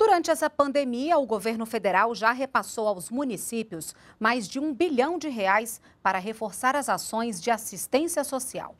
Durante essa pandemia, o governo federal já repassou aos municípios mais de um bilhão de reais para reforçar as ações de assistência social.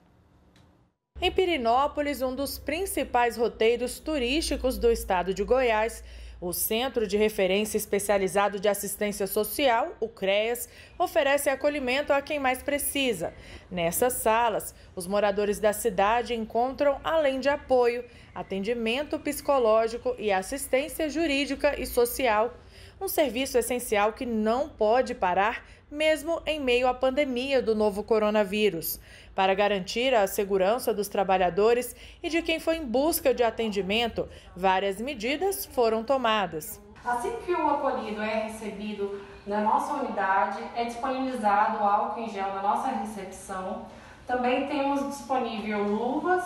Em Pirinópolis, um dos principais roteiros turísticos do estado de Goiás, o Centro de Referência Especializado de Assistência Social, o CREAS, oferece acolhimento a quem mais precisa. Nessas salas, os moradores da cidade encontram, além de apoio, atendimento psicológico e assistência jurídica e social um serviço essencial que não pode parar, mesmo em meio à pandemia do novo coronavírus. Para garantir a segurança dos trabalhadores e de quem foi em busca de atendimento, várias medidas foram tomadas. Assim que o acolhido é recebido na nossa unidade, é disponibilizado álcool em gel na nossa recepção. Também temos disponível luvas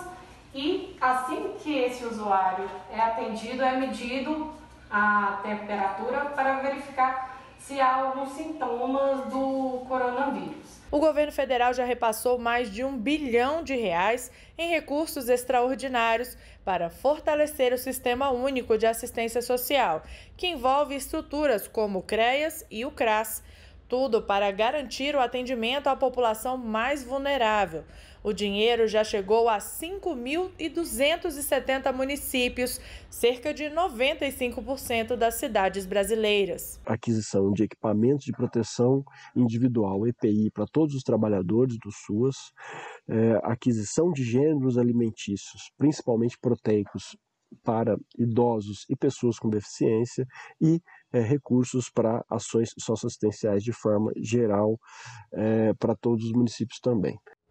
e assim que esse usuário é atendido, é medido a temperatura para verificar se há alguns sintomas do coronavírus. O governo federal já repassou mais de um bilhão de reais em recursos extraordinários para fortalecer o Sistema Único de Assistência Social, que envolve estruturas como o CREAS e o CRAS tudo para garantir o atendimento à população mais vulnerável. O dinheiro já chegou a 5.270 municípios, cerca de 95% das cidades brasileiras. Aquisição de equipamentos de proteção individual, EPI, para todos os trabalhadores do SUAS, é, aquisição de gêneros alimentícios, principalmente proteicos, para idosos e pessoas com deficiência e é, recursos para ações socioassistenciais de forma geral é, para todos os municípios também.